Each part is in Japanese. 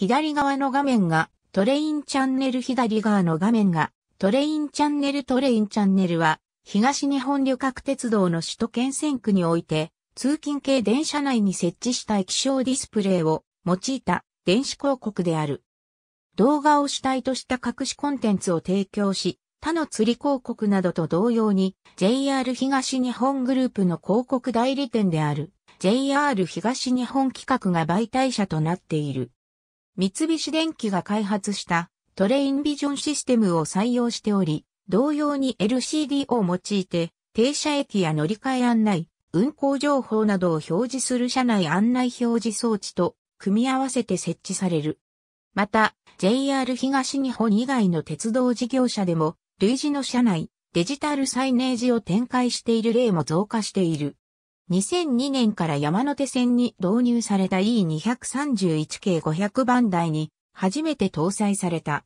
左側の画面がトレインチャンネル左側の画面がトレインチャンネルトレインチャンネルは東日本旅客鉄道の首都圏線区において通勤系電車内に設置した液晶ディスプレイを用いた電子広告である。動画を主体とした隠しコンテンツを提供し、他の釣り広告などと同様に JR 東日本グループの広告代理店である JR 東日本企画が媒体者となっている。三菱電機が開発したトレインビジョンシステムを採用しており、同様に LCD を用いて停車駅や乗り換え案内、運行情報などを表示する車内案内表示装置と組み合わせて設置される。また、JR 東日本以外の鉄道事業者でも、類似の車内、デジタルサイネージを展開している例も増加している。2002年から山手線に導入された E231 系500番台に初めて搭載された。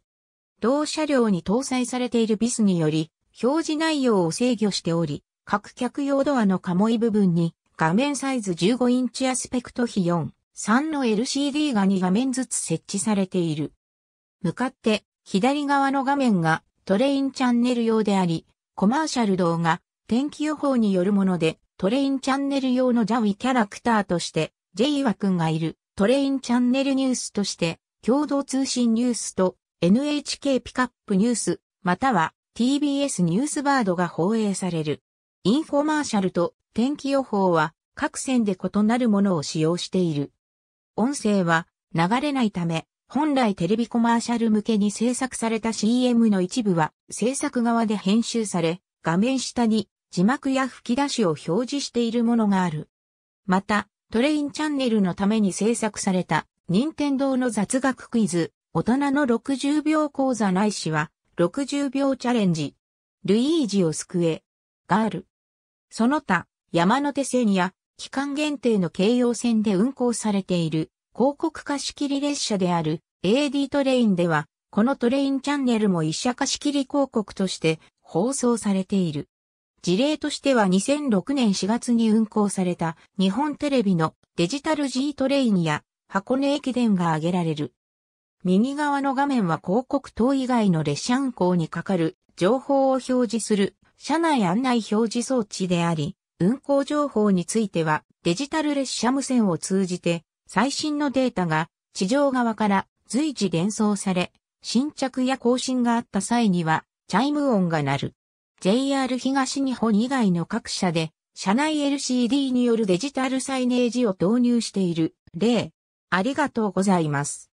同車両に搭載されているビスにより、表示内容を制御しており、各客用ドアのカモイ部分に画面サイズ15インチアスペクト比4、3の LCD が2画面ずつ設置されている。向かって左側の画面がトレインチャンネル用であり、コマーシャル動画、天気予報によるもので、トレインチャンネル用のジャウィキャラクターとして、ジェイワ君がいるトレインチャンネルニュースとして、共同通信ニュースと NHK ピカップニュース、または TBS ニュースバードが放映される。インフォマーシャルと天気予報は各線で異なるものを使用している。音声は流れないため、本来テレビコマーシャル向けに制作された CM の一部は制作側で編集され、画面下に字幕や吹き出しを表示しているものがある。また、トレインチャンネルのために制作された、任天堂の雑学クイズ、大人の60秒講座ないしは、60秒チャレンジ。ルイージを救え、ガール。その他、山手線や、期間限定の京葉線で運行されている、広告貸し切り列車である、AD トレインでは、このトレインチャンネルも一社貸し切り広告として放送されている。事例としては2006年4月に運行された日本テレビのデジタル G トレインや箱根駅伝が挙げられる。右側の画面は広告等以外の列車運行にかかる情報を表示する車内案内表示装置であり、運行情報についてはデジタル列車無線を通じて最新のデータが地上側から随時伝送され、新着や更新があった際にはチャイム音が鳴る。JR 東日本以外の各社で、社内 LCD によるデジタルサイネージを導入している例。ありがとうございます。